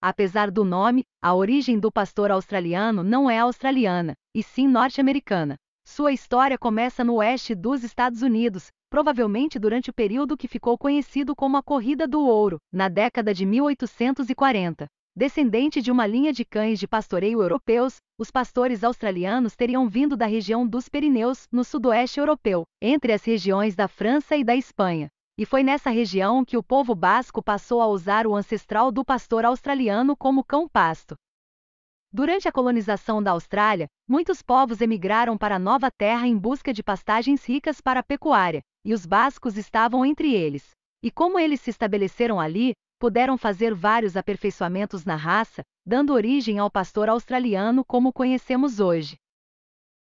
Apesar do nome, a origem do pastor australiano não é australiana, e sim norte-americana. Sua história começa no oeste dos Estados Unidos, provavelmente durante o período que ficou conhecido como a Corrida do Ouro, na década de 1840. Descendente de uma linha de cães de pastoreio europeus, os pastores australianos teriam vindo da região dos Pirineus, no sudoeste europeu, entre as regiões da França e da Espanha e foi nessa região que o povo basco passou a usar o ancestral do pastor australiano como cão-pasto. Durante a colonização da Austrália, muitos povos emigraram para a nova terra em busca de pastagens ricas para a pecuária, e os bascos estavam entre eles. E como eles se estabeleceram ali, puderam fazer vários aperfeiçoamentos na raça, dando origem ao pastor australiano como conhecemos hoje.